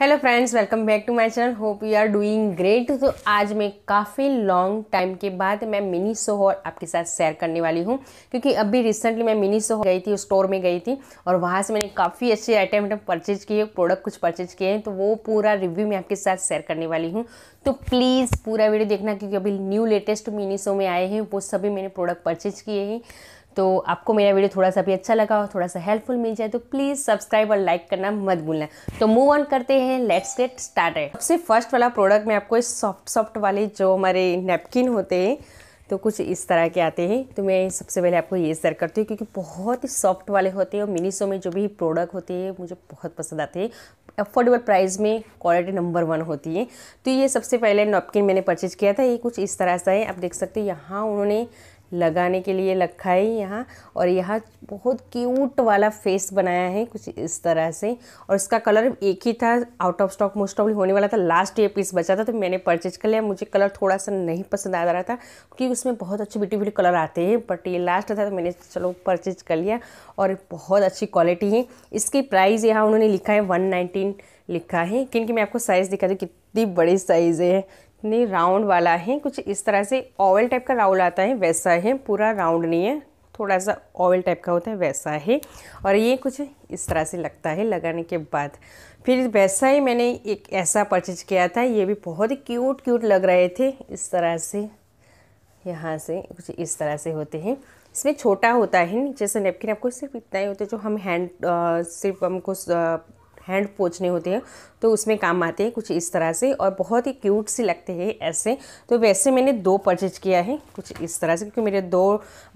hello friends welcome back to my channel hope you are doing great तो आज मैं काफ़ी लॉन्ग टाइम के बाद मैं मिनी सोहर आपके साथ शेयर करने वाली हूँ क्योंकि अभी रिसेंटली मैं मिनी सोहर गई थी स्टोर में गई थी और वहाँ से मैंने काफ़ी अच्छे आइटम आइटम परचेज किए प्रोडक्ट कुछ परचेज किए हैं तो वो पूरा रिव्यू मैं आपके साथ शेयर करने वाली हूँ तो प्लीज़ पूरा वीडियो देखना क्योंकि अभी न्यू लेटेस्ट मिनी में आए हैं वो सभी मैंने प्रोडक्ट परचेज किए हैं तो आपको मेरा वीडियो थोड़ा सा भी अच्छा लगा और थोड़ा सा हेल्पफुल मिल जाए तो प्लीज़ सब्सक्राइब और लाइक करना मत भूलना तो मूव ऑन करते हैं लेट्स गेट स्टार्ट सबसे फर्स्ट वाला प्रोडक्ट में आपको सॉफ्ट सॉफ्ट वाले जो हमारे नेपकिन होते हैं तो कुछ इस तरह के आते हैं तो मैं सबसे पहले आपको ये शेयर करती हूँ क्योंकि बहुत ही सॉफ्ट वाले होते हैं और मिनीसो में जो भी प्रोडक्ट होते हैं मुझे बहुत पसंद आते हैं अफोर्डेबल प्राइस में क्वालिटी नंबर वन होती है तो ये सबसे पहले नॉपकिन मैंने परचेज किया था ये कुछ इस तरह सा है आप देख सकते हैं यहाँ उन्होंने लगाने के लिए रखा है यहाँ और यहाँ बहुत क्यूट वाला फेस बनाया है कुछ इस तरह से और इसका कलर एक ही था आउट ऑफ स्टॉक मोस्ट ऑफली होने वाला था लास्ट ये पीस बचा था तो मैंने परचेज कर लिया मुझे कलर थोड़ा सा नहीं पसंद आ रहा था क्योंकि उसमें बहुत अच्छे ब्यूटी ब्यूटी कलर आते हैं बट ये लास्ट था तो मैंने चलो परचेज कर लिया और बहुत अच्छी क्वालिटी है इसकी प्राइस यहाँ उन्होंने लिखा है वन लिखा है क्योंकि मैं आपको साइज़ दिखा दूँ कितनी बड़ी साइज़ है नहीं राउंड वाला है कुछ इस तरह से ऑयल टाइप का राउल आता है वैसा है पूरा राउंड नहीं है थोड़ा सा ऑयल टाइप का होता है वैसा है और ये कुछ इस तरह से लगता है लगाने के बाद फिर वैसा ही मैंने एक ऐसा परचेज किया था ये भी बहुत ही क्यूट क्यूट लग रहे थे इस तरह से यहाँ से कुछ इस तरह से होते हैं इसमें छोटा होता है नीचे से नेपकिन आपको सिर्फ इतना ही होता है जो हम हैंड सिर्फ हमको हैंड पोछने होते हैं तो उसमें काम आते हैं कुछ इस तरह से और बहुत ही क्यूट सी लगते हैं ऐसे तो वैसे मैंने दो परचेज किया है कुछ इस तरह से क्योंकि मेरे दो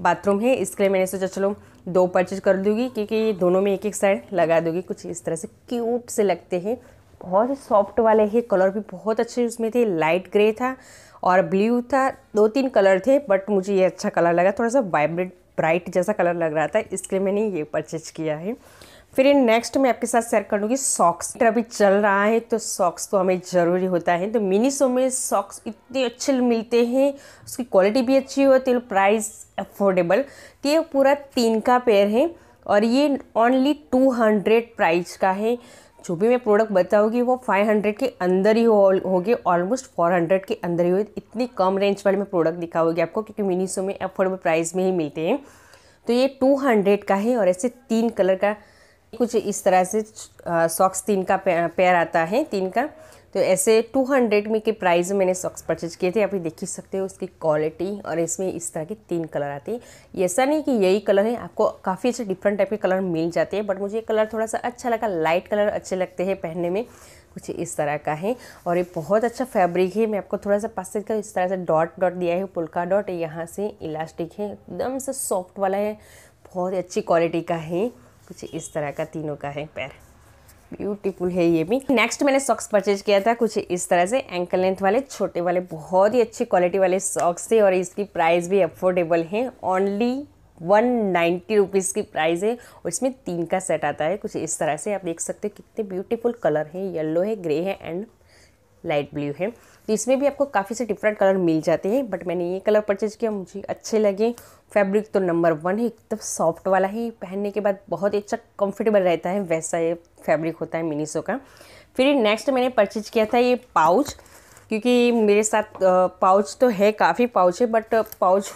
बाथरूम है इसके लिए मैंने सोचा चलो दो परचेज कर दूँगी क्योंकि दोनों में एक एक साइड लगा दूँगी कुछ इस तरह से क्यूट से लगते हैं बहुत ही सॉफ्ट वाले हैं कलर भी बहुत अच्छे उसमें थे लाइट ग्रे था और ब्लू था दो तीन कलर थे बट मुझे ये अच्छा कलर लगा थोड़ा सा वाइब्रेट ब्राइट जैसा कलर लग रहा था इसलिए मैंने ये परचेज किया है फिर इन नेक्स्ट मैं आपके साथ शेयर कर लूँगी सॉक्स अभी चल रहा है तो सॉक्स तो हमें ज़रूरी होता है तो मिनीसो में सॉक्स इतने अच्छे मिलते हैं उसकी क्वालिटी भी अच्छी होती है प्राइस अफोर्डेबल तो ये पूरा तीन का पेयर है और ये ओनली टू हंड्रेड प्राइस का है जो भी मैं प्रोडक्ट बताऊँगी वो 500 के अंदर ही होगी ऑलमोस्ट 400 के अंदर ही होगी इतनी कम रेंज वाले में प्रोडक्ट दिखाऊंगी आपको क्योंकि मिनीसो में अफोर्डेबल प्राइस में ही मिलते हैं तो ये 200 का है और ऐसे तीन कलर का कुछ इस तरह से सॉक्स तीन का पेयर आता है तीन का तो ऐसे 200 में के प्राइस में मैंने सॉक्स परचेज किए थे आप देख ही सकते हो उसकी क्वालिटी और इसमें इस तरह के तीन कलर आते हैं ऐसा नहीं कि यही कलर है आपको काफ़ी अच्छे डिफरेंट टाइप के कलर मिल जाते हैं बट मुझे ये कलर थोड़ा सा अच्छा लगा लाइट कलर अच्छे लगते हैं पहनने में कुछ इस तरह का है और ये बहुत अच्छा फैब्रिक है मैं आपको थोड़ा सा पास का इस तरह से डॉट डॉट दिया है पुलका डॉट यहाँ से इलास्टिक है एकदम से सॉफ्ट वाला है बहुत अच्छी क्वालिटी का है कुछ इस तरह का तीनों का है पैर ब्यूटीफुल है ये भी नेक्स्ट मैंने सॉक्स परचेज किया था कुछ इस तरह से एंकल लेंथ वाले छोटे वाले बहुत ही अच्छी क्वालिटी वाले सॉक्स थे और इसकी प्राइस भी अफोर्डेबल है ओनली वन नाइन्टी रुपीज़ की प्राइस है और इसमें तीन का सेट आता है कुछ इस तरह से आप देख सकते हो कितने ब्यूटीफुल कलर है येल्लो है ग्रे है एंड लाइट ब्लू है तो इसमें भी आपको काफ़ी से डिफरेंट कलर मिल जाते हैं बट मैंने ये कलर परचेज किया मुझे अच्छे लगे फैब्रिक तो नंबर वन है एकदम सॉफ्ट वाला है पहनने के बाद बहुत ही अच्छा कम्फर्टेबल रहता है वैसा ये फैब्रिक होता है मिनीसो का फिर नेक्स्ट मैंने परचेज किया था ये पाउच क्योंकि मेरे साथ पाउच तो है काफ़ी पाउच है बट पाउच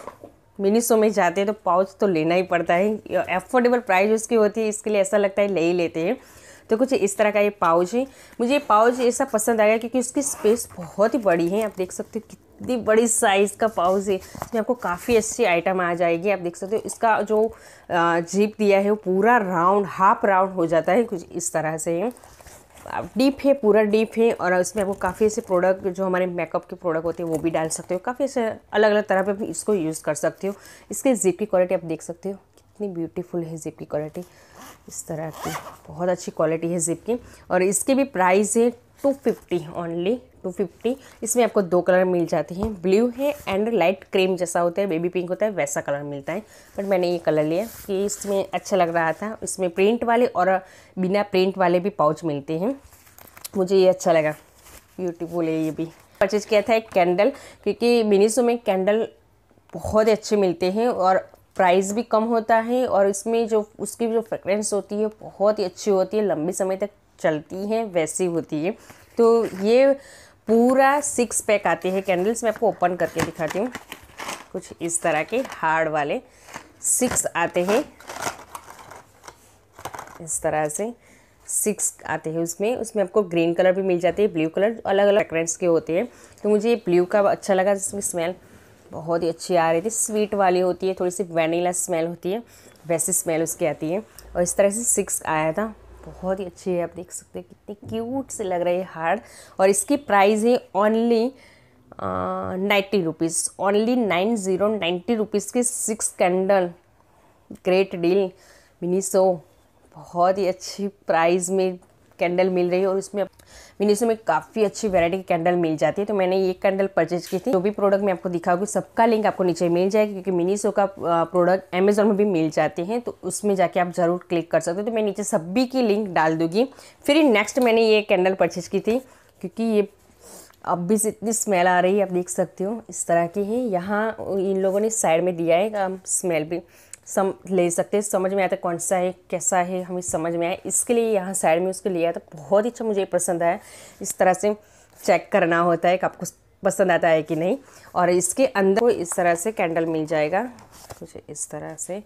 मिनीसो में जाते हैं तो पाउच तो लेना ही पड़ता है अफोर्डेबल प्राइस उसकी होती है इसके लिए ऐसा लगता है ले ही लेते हैं तो कुछ इस तरह का ये पाउच है मुझे ये पाउच ऐसा पसंद आया क्योंकि उसकी स्पेस बहुत ही बड़ी है आप देख सकते हो इतनी बड़ी साइज़ का पाउच है इसमें आपको काफ़ी अच्छी आइटम आ जाएगी आप देख सकते हो इसका जो जीप दिया है वो पूरा राउंड हाफ राउंड हो जाता है कुछ इस तरह से डीप है पूरा डीप है और इसमें आपको काफ़ी ऐसे प्रोडक्ट जो हमारे मेकअप के प्रोडक्ट होते हैं वो भी डाल सकते हो काफ़ी ऐसे अलग अलग तरह पे भी इसको यूज़ कर सकते हो इसके जिप की क्वालिटी आप देख सकते हो कितनी ब्यूटीफुल है ज़िप की क्वालिटी इस तरह की बहुत अच्छी क्वालिटी है ज़िप की और इसके भी प्राइस है two fifty only two fifty इसमें आपको दो कलर मिल जाते हैं ब्लू है एंड लाइट क्रीम जैसा होता है बेबी पिंक होता है वैसा कलर मिलता है बट मैंने ये कलर लिया कि इसमें अच्छा लग रहा था इसमें प्रिंट वाले और बिना प्रिंट वाले भी पाउच मिलते हैं मुझे ये अच्छा लगा ब्यूटीफुल है ये भी परचेज किया था एक कैंडल क्योंकि मिनीसो में कैंडल बहुत अच्छे मिलते हैं और प्राइस भी कम होता है और इसमें जो उसकी जो फ्रेग्रेंस होती है बहुत ही अच्छी होती है लंबे समय तक चलती है वैसी होती है तो ये पूरा सिक्स पैक आते हैं कैंडल्स मैं आपको ओपन करके दिखाती हूँ कुछ इस तरह के हार्ड वाले सिक्स आते हैं इस तरह से सिक्स आते हैं उसमें उसमें आपको ग्रीन कलर भी मिल जाते हैं ब्लू कलर अलग अलग फ्रेग्रेंस के होते हैं तो मुझे ये ब्लू का अच्छा लगा जिसमें स्मेल बहुत ही अच्छी आ रही थी स्वीट वाली होती है थोड़ी सी वनीला स्मेल होती है वैसी स्मेल उसकी आती है और इस तरह से सिक्स आया था बहुत ही अच्छी है आप देख सकते हैं कितनी क्यूट से लग रही है हार्ड और इसकी प्राइस है only ninety rupees only nine zero ninety rupees के six candle great deal Miniso बहुत ही अच्छी प्राइस में कैंडल मिल रही है और इसमें मिनीसो में काफ़ी अच्छी वैरायटी की कैंडल मिल जाती है तो मैंने ये कैंडल परचेज की थी जो भी प्रोडक्ट मैं आपको दिखाऊंगी सबका लिंक आपको नीचे मिल जाएगा क्योंकि मिनीसो का प्रोडक्ट अमेजोन में भी मिल जाते हैं तो उसमें जाके आप ज़रूर क्लिक कर सकते हो तो मैं नीचे सभी की लिंक डाल दूँगी फिर नेक्स्ट मैंने ये कैंडल परचेज की थी क्योंकि ये अब भी इतनी स्मेल आ रही है आप देख सकते हो इस तरह की है यहाँ इन लोगों ने साइड में दिया है स्मेल भी सम ले सकते हैं समझ में आया था कौन सा है कैसा है हमें समझ में आया इसके लिए यहाँ साइड में उसको लिया था बहुत ही अच्छा मुझे पसंद आया इस तरह से चेक करना होता है कि आपको पसंद आता है कि नहीं और इसके अंदर को इस तरह से कैंडल मिल जाएगा कुछ इस तरह से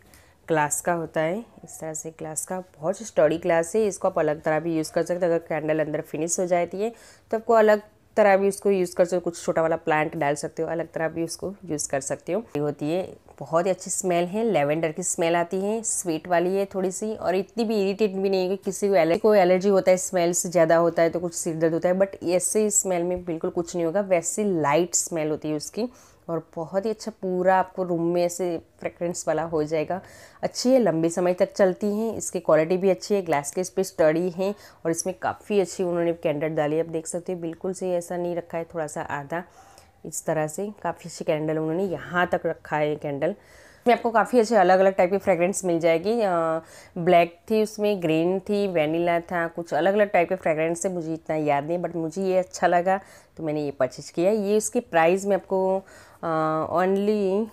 ग्लास का होता है इस तरह से ग्लास का बहुत स्टडी ग्लास है इसको आप अलग तरह भी यूज़ कर सकते हैं अगर कैंडल अंदर फिनिश हो जाती है तो आपको अलग तरह भी उसको यूज़ कर सकते हो कुछ छोटा वाला प्लांट डाल सकते हो अलग तरह भी उसको यूज़ कर सकते हो ये होती है बहुत ही अच्छी स्मेल है लेवेंडर की स्मेल आती है स्वीट वाली है थोड़ी सी और इतनी भी इरिटेट भी नहीं है कि किसी को एलर्जी को एलर्जी होता है स्मेल से ज़्यादा होता है तो कुछ सिर दर्द होता है बट ऐसे स्मेल में बिल्कुल कुछ नहीं होगा वैसी लाइट स्मेल होती है उसकी और बहुत ही अच्छा पूरा आपको रूम में ऐसे फ्रेग्रेंस वाला हो जाएगा अच्छी है लंबे समय तक चलती हैं इसकी क्वालिटी भी अच्छी है ग्लास इस पर स्टडी हैं और इसमें काफ़ी अच्छी उन्होंने कैंडल डाली आप देख सकते हो बिल्कुल से ऐसा नहीं रखा है थोड़ा सा आधा इस तरह से काफ़ी अच्छी कैंडल उन्होंने यहाँ तक रखा है कैंडल में आपको काफ़ी अच्छे अलग अलग टाइप की फ्रेगरेंस मिल जाएगी ब्लैक थी उसमें ग्रीन थी वेनिला था कुछ अलग अलग टाइप के फ्रेगरेंस थे मुझे इतना याद नहीं बट मुझे ये अच्छा लगा तो मैंने ये परचेज किया ये इसकी प्राइस में आपको ओनली uh,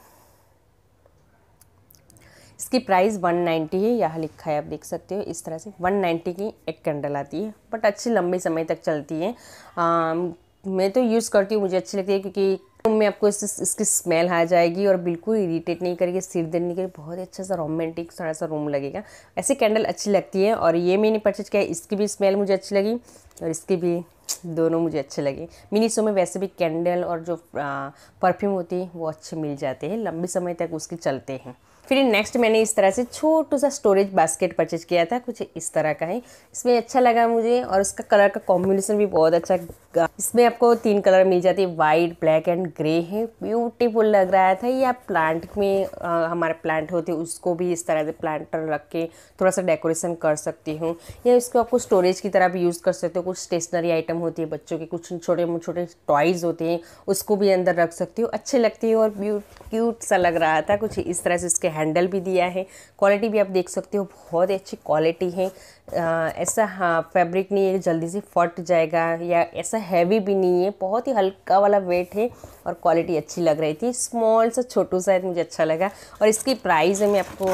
इसकी प्राइस 190 है यहाँ लिखा है आप देख सकते हो इस तरह से 190 की एक कैंडल आती है बट अच्छी लंबे समय तक चलती है आ, um, मैं तो यूज़ करती हूँ मुझे अच्छी लगती है क्योंकि रूम में आपको इस, इसकी स्मेल आ जाएगी और बिल्कुल इरीटेट नहीं करेगी सिर दर्द नहीं करेगी बहुत ही अच्छा सा रोमांटिक थोड़ा सा रूम लगेगा ऐसी कैंडल अच्छी लगती है और ये मैंने परचेज किया इसकी भी स्मेल मुझे अच्छी लगी और इसकी भी दोनों मुझे अच्छे लगे मिनी शो में वैसे भी कैंडल और जो परफ्यूम होती है वो अच्छे मिल जाते हैं लंबे समय तक उसके चलते हैं फिर नेक्स्ट मैंने इस तरह से छोटू सा स्टोरेज बास्केट परचेज किया था कुछ इस तरह का है इसमें अच्छा लगा मुझे और उसका कलर का कॉम्बिनेशन भी बहुत अच्छा इसमें आपको तीन कलर मिल जाते हैं वाइट ब्लैक एंड ग्रे है ब्यूटीफुल लग रहा था ये आप प्लांट में आ, हमारे प्लांट होते उसको भी इस तरह से प्लांटर रख के थोड़ा सा डेकोरेशन कर सकती हूँ या इसको आपको स्टोरेज की तरह भी यूज़ कर सकते हो कुछ स्टेशनरी आइटम होती है बच्चों के कुछ छोटे छोटे टॉयज़ होते हैं उसको भी अंदर रख सकती हूँ अच्छे लगते हैं और ब्यूट क्यूट सा लग रहा था कुछ इस तरह से इसके हैंडल भी दिया है क्वालिटी भी आप देख सकते हो बहुत ही अच्छी क्वालिटी है ऐसा हाँ फैब्रिक नहीं है जल्दी से फट जाएगा या ऐसा हैवी भी नहीं है बहुत ही हल्का वाला वेट है और क्वालिटी अच्छी लग रही थी स्मॉल सा छोटू सा मुझे अच्छा लगा और इसकी प्राइस है मैं आपको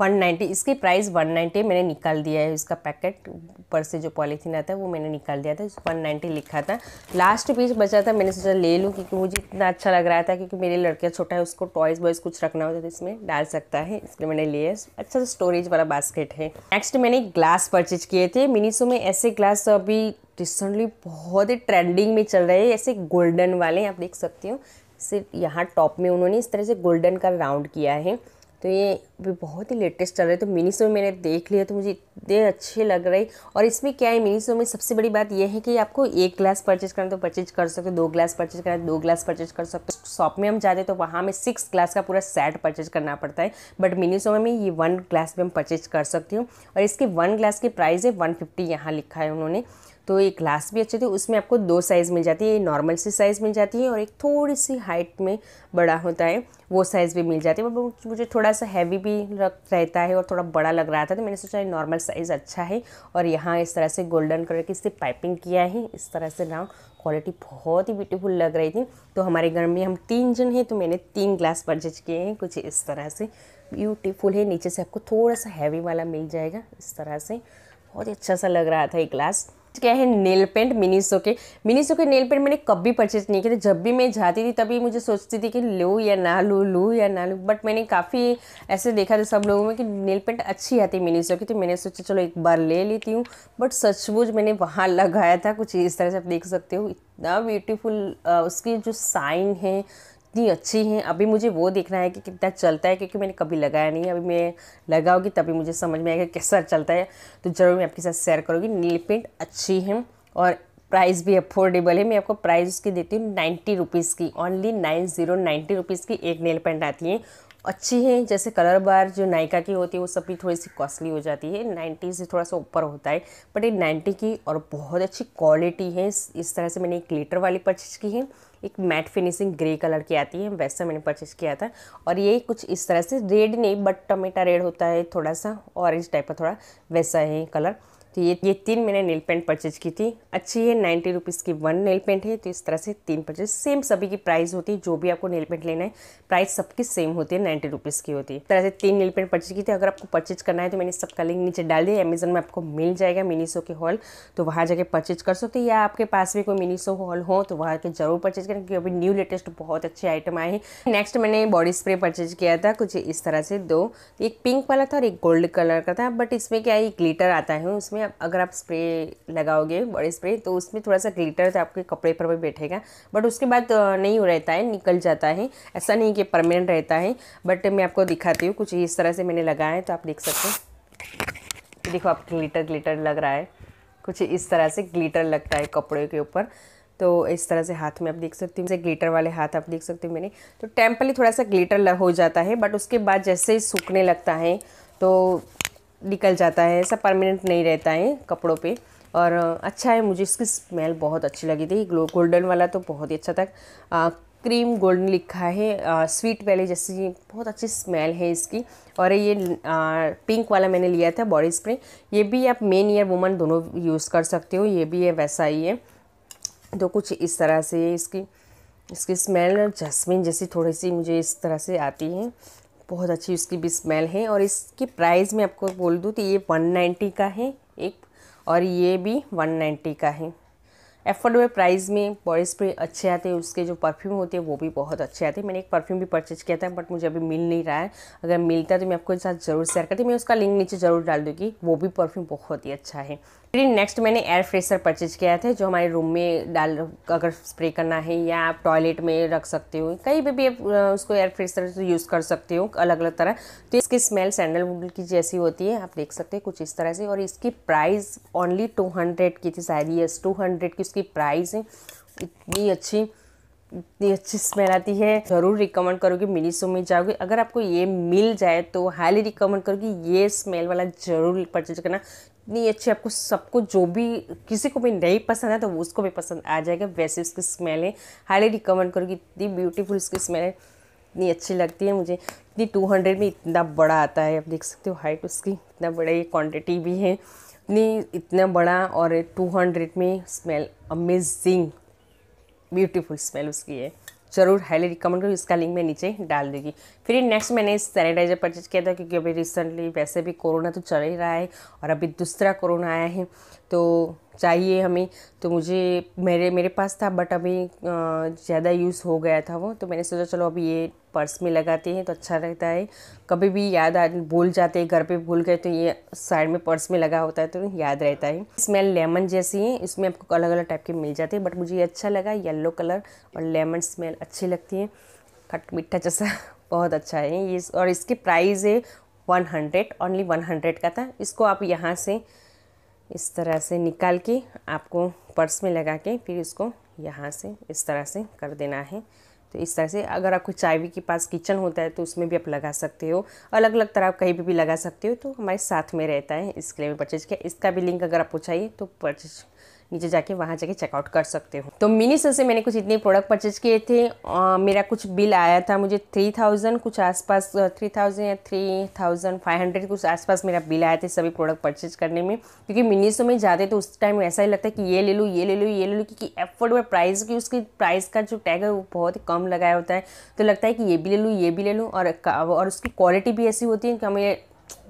वन नाइन्टी इसकी प्राइस वन नाइन्टी मैंने निकाल दिया है इसका पैकेट ऊपर से जो पॉलीथीन आता है वो मैंने निकाल दिया था वन नाइन्टी लिखा था लास्ट पीस बचा था मैंने सोचा ले लूँ क्योंकि मुझे इतना अच्छा लग रहा था क्योंकि मेरे लड़का छोटा है उसको टॉयज़ बॉयज़ कुछ रखना होता है तो इसमें डाल सकता है इसलिए मैंने लिए अच्छा सा स्टोरेज वाला बास्केट है नेक्स्ट मैंने ग्लास परचेज किए थे मिनीसो में ऐसे ग्लास अभी रिसेंटली बहुत ही ट्रेंडिंग में चल रहे हैं ऐसे गोल्डन वाले आप देख सकते हो सिर्फ यहाँ टॉप में उन्होंने इस तरह से गोल्डन का राउंड किया है तो ये भी बहुत ही लेटेस्ट चल रहे तो मिनीसो में मैंने देख लिया तो मुझे इतने अच्छे लग रहे और इसमें क्या है मिनीसो में सबसे बड़ी बात यह है कि आपको एक ग्लास परचेज करना तो परचेज कर सकते हो दो ग्लास परचेज करना दो ग्लास परचेज कर सकते हो शॉप में हम जाते तो वहाँ में सिक्स ग्लास का पूरा सेट परचेज करना पड़ता है बट शो में ये वन ग्लास में हम परचेज कर सकती हूँ और इसके वन ग्लास की प्राइस है वन फिफ्टी यहाँ लिखा है उन्होंने तो ये ग्लास भी अच्छी थी उसमें आपको दो साइज़ मिल जाती है नॉर्मल सी साइज़ मिल जाती है और एक थोड़ी सी हाइट में बड़ा होता है वो साइज़ भी मिल जाती है बट मुझे थोड़ा सा हैवी भी रहता है और थोड़ा बड़ा लग रहा था तो मैंने सोचा नॉर्मल साइज़ अच्छा है और यहाँ इस तरह से गोल्डन कलर की इससे पाइपिंग किया है इस तरह से राउंड क्वालिटी बहुत ही ब्यूटीफुल लग रही थी तो हमारे घर में हम तीन जन हैं तो मैंने तीन ग्लास परचेज किए हैं कुछ इस तरह से ब्यूटीफुल है नीचे से आपको थोड़ा सा हैवी वाला मिल जाएगा इस तरह से बहुत ही अच्छा सा लग रहा था ये ग्लास क्या है नेल पेंट मिनीसो के मिनीसो के नेल पेंट मैंने कभी परचेज नहीं किए थे जब भी मैं जाती थी तभी मुझे सोचती थी कि लूँ या ना लो लू या ना लूँ बट मैंने काफ़ी ऐसे देखा था सब लोगों में कि नेल पेंट अच्छी आती है मिनीसो की तो मैंने सोचा चलो एक बार ले लेती हूँ बट सचमुच मैंने वहाँ लगाया था कुछ इस तरह से आप देख सकते हो इतना ब्यूटीफुल उसकी जो साइन है कितनी अच्छी हैं अभी मुझे वो देखना है कि कितना चलता है क्योंकि मैंने कभी लगाया नहीं है अभी मैं लगाऊंगी तभी मुझे समझ में आएगा कैसा चलता है तो ज़रूर मैं आपके साथ शेयर करूँगी नील पेंट अच्छी है और प्राइस भी अफोर्डेबल है मैं आपको प्राइस उसकी देती हूँ नाइन्टी रुपीज़ की only nine zero ninety rupees की एक नेल पेंट आती है अच्छी हैं जैसे कलर बार जो नायका की होती है वो सब भी थोड़ी सी कॉस्टली हो जाती है नाइन्टी से थोड़ा सा ऊपर होता है बट ये नाइन्टी की और बहुत अच्छी क्वालिटी है इस तरह से मैंने एक लीटर वाली परचेज़ की है एक मैट फिनिशिंग ग्रे कलर की आती है वैसा मैंने परचेज़ किया था और ये कुछ इस तरह से रेड नहीं बट टमेटा रेड होता है थोड़ा सा ऑरेंज टाइप का थोड़ा वैसा है कलर तो ये ये तीन मैंने नेल पेंट परचेज की थी अच्छी है नाइन्टी रुपीज़ की वन नेल पेंट है तो इस तरह से तीन परचेज सेम सभी की प्राइस होती है जो भी आपको नेल पेंट लेना है प्राइस सबकी सेम होती है नाइन्टी रुपीज़ की होती है इस तरह से तीन नेल पेंट परचेज की थी अगर आपको परचेज करना है तो मैंने सबका लिंक नीचे डाल दिया अमेजन में आपको मिल जाएगा मिनीसो के हॉल तो वहाँ जाके परचेज कर सकते या आपके पास भी कोई मिनीसो हॉल हो तो वहाँ के जरूर परचेज करें क्योंकि अभी न्यू लेटेस्ट बहुत अच्छे आइटम आए हैं नेक्स्ट मैंने बॉडी स्प्रे परचेज किया था कुछ इस तरह से दो एक पिंक वाला था और एक गोल्ड कलर का था बट इसमें क्या है ग्लीटर आता है उसमें में अगर आप स्प्रे लगाओगे बॉडी स्प्रे तो उसमें थोड़ा सा ग्लिटर तो आपके कपड़े पर भी बैठेगा बट उसके बाद नहीं रहता है निकल जाता है ऐसा नहीं कि परमानेंट रहता है बट मैं आपको दिखाती हूँ कुछ इस तरह से मैंने लगाया है तो आप देख सकते हैं देखो आप ग्लिटर ग्लिटर लग रहा है कुछ इस तरह से ग्लिटर लगता है कपड़े के ऊपर तो इस तरह से हाथ में आप देख सकते हो ग्लिटर वाले हाथ आप देख सकते हो मैंने तो टेम्पली थोड़ा सा ग्लिटर हो जाता है बट उसके बाद जैसे सूखने लगता है तो निकल जाता है ऐसा परमानेंट नहीं रहता है कपड़ों पे और अच्छा है मुझे इसकी स्मेल बहुत अच्छी लगी थी गोल्डन वाला तो बहुत ही अच्छा था आ, क्रीम गोल्डन लिखा है आ, स्वीट वैली जैसी बहुत अच्छी स्मेल है इसकी और ये आ, पिंक वाला मैंने लिया था बॉडी स्प्रे ये भी आप मेन या वुमन दोनों यूज़ कर सकते हो ये भी है वैसा ही है तो कुछ इस तरह से इसकी इसकी स्मेल जैस्मिन जैसी थोड़ी सी मुझे इस तरह से आती है बहुत अच्छी उसकी भी स्मेल है और इसकी प्राइस मैं आपको बोल दूँ तो ये 190 का है एक और ये भी 190 का है एफोर्डेबल प्राइस में बॉडी स्प्रे अच्छे आते हैं उसके जो परफ्यूम होते हैं वो भी बहुत अच्छे आते हैं मैंने एक परफ्यूम भी परचेज किया था बट मुझे अभी मिल नहीं रहा है अगर मिलता है तो मैं आपको साथ ज़रूर शेयर करती मैं उसका लिंक नीचे ज़रूर डाल दूँगी वो भी परफ्यूम बहुत ही अच्छा है फिर नेक्स्ट मैंने एयर फ्रेशर परचेज किया था जो हमारे रूम में डाल अगर स्प्रे करना है या आप टॉयलेट में रख सकते हो कहीं पर भी आप उसको एयर फ्रेशर यूज़ कर सकते हो अलग अलग तरह तो इसकी स्मेल सैंडलवुड की जैसी होती है आप देख सकते हैं कुछ इस तरह से और इसकी प्राइस ओनली टू हंड्रेड की थी शायद यस टू हंड्रेड की उसकी प्राइस है इतनी अच्छी इतनी अच्छी स्मेल आती है ज़रूर रिकमेंड करोगे मिनीसो में जाओगे अगर आपको ये मिल जाए तो हाईली रिकमेंड करोगे ये स्मेल वाला ज़रूर परचेज करना इतनी अच्छी आपको सबको जो भी किसी को भी नहीं पसंद है तो वो उसको भी पसंद आ जाएगा वैसे उसकी स्मेल है हाईली रिकमेंड करूँगी इतनी ब्यूटीफुल उसकी स्मेल है इतनी अच्छी लगती है मुझे इतनी टू हंड्रेड में इतना बड़ा आता है आप देख सकते हो हाइट उसकी इतना बड़ा ये क्वान्टिटी भी है इतनी इतना बड़ा और टू हंड्रेड में स्मेल अमेजिंग ब्यूटीफुल स्मेल उसकी है जरूर हाईली रिकमेंड करूँ इसका लिंक मैं नीचे डाल दूँगी फिर नेक्स्ट मैंने सैनिटाइज़र परचेज किया था क्योंकि अभी रिसेंटली वैसे भी कोरोना तो चल ही रहा है और अभी दूसरा कोरोना आया है तो चाहिए हमें तो मुझे मेरे मेरे पास था बट अभी ज़्यादा यूज़ हो गया था वो तो मैंने सोचा चलो अभी ये पर्स में लगाते हैं तो अच्छा रहता है कभी भी याद आ भूल जाते हैं घर पे भूल गए तो ये साइड में पर्स में लगा होता है तो याद रहता है स्मेल लेमन जैसी है इसमें आपको अलग अलग टाइप के मिल जाते हैं बट मुझे ये अच्छा लगा येल्लो कलर और लेमन स्मेल अच्छी लगती है खट मिठा जैसा बहुत अच्छा है ये और इसकी प्राइस है one hundred only one hundred का था इसको आप यहाँ से इस तरह से निकाल के आपको पर्स में लगा के फिर इसको यहाँ से इस तरह से कर देना है तो इस तरह से अगर आपको चाइवी के पास किचन होता है तो उसमें भी आप लगा सकते हो अलग अलग तरह आप कहीं भी, भी लगा सकते हो तो हमारे साथ में रहता है इसके लिए भी परचेज किया इसका भी लिंक अगर आपको चाहिए तो परचेज नीचे जाके वहाँ जाके चेकआउट कर सकते हो तो मिनी से मैंने कुछ इतने प्रोडक्ट परचेज किए थे आ, मेरा कुछ बिल आया था मुझे थ्री थाउजेंड कुछ आसपास थ्री थाउजेंड या थ्री थाउजेंड फाइव हंड्रेड कुछ आसपास मेरा बिल आया था सभी प्रोडक्ट परचेज करने में क्योंकि मीनीसो में जाते तो उस टाइम ऐसा ही लगता है कि ये ले लूँ ये ले लूँ ये ले लूँ क्योंकि एफोर्डेबल प्राइस की उसकी प्राइस का जो टैग है वो बहुत ही कम लगाया होता है तो लगता है कि ये भी ले लूँ ये भी ले लूँ और और उसकी क्वालिटी भी ऐसी होती है कि हमें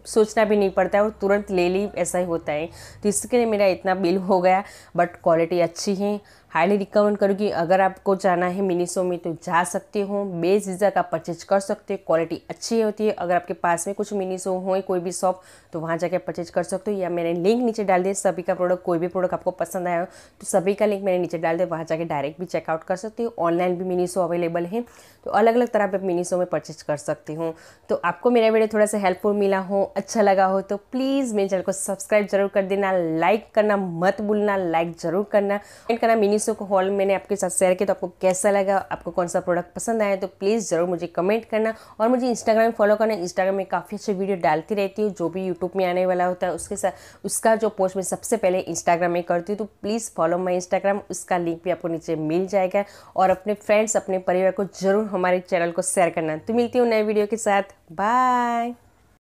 सोचना भी नहीं पड़ता है और तुरंत ले ली ऐसा ही होता है तो इसके लिए मेरा इतना बिल हो गया बट क्वालिटी अच्छी है हाईली रिकमेंड करूँगी अगर आपको जाना है मिनीसो में तो जा सकते हो बेस वीज़ा का परचेज कर सकते हो क्वालिटी अच्छी होती है अगर आपके पास में कुछ मिनीसो हो कोई भी शॉप तो वहाँ जाकर परचेज कर सकते हो या मैंने लिंक नीचे डाल दिया सभी का प्रोडक्ट कोई भी प्रोडक्ट आपको पसंद आया हो तो सभी का लिंक मैंने नीचे डाल दिया वहाँ जाकर डायरेक्ट भी चेकआउट कर सकते हो ऑनलाइन भी मिनीसो अवेलेबल है तो अलग अलग तरह आप मिनीसो में परचेज कर सकते हो तो आपको मेरा वीडियो थोड़ा सा हेल्पफुल मिला हो अच्छा लगा हो तो प्लीज़ मेरे चैनल को सब्सक्राइब जरूर कर देना लाइक करना मत भूलना लाइक जरूर करना एंड करना मिनी सौ हॉल मैंने आपके साथ शेयर किया तो आपको कैसा लगा आपको कौन सा प्रोडक्ट पसंद आया तो प्लीज़ ज़रूर मुझे कमेंट करना और मुझे इंस्टाग्राम फॉलो करना इंस्टाग्राम में काफ़ी अच्छी वीडियो डालती रहती हूँ जो भी यूट्यूब में आने वाला होता है उसके साथ उसका जो पोस्ट मैं सबसे पहले इंस्टाग्राम में करती हूँ तो प्लीज़ फॉलो माई इंस्टाग्राम उसका लिंक भी आपको नीचे मिल जाएगा और अपने फ्रेंड्स अपने परिवार को ज़रूर हमारे चैनल को शेयर करना तो मिलती हूँ नए वीडियो के साथ बाय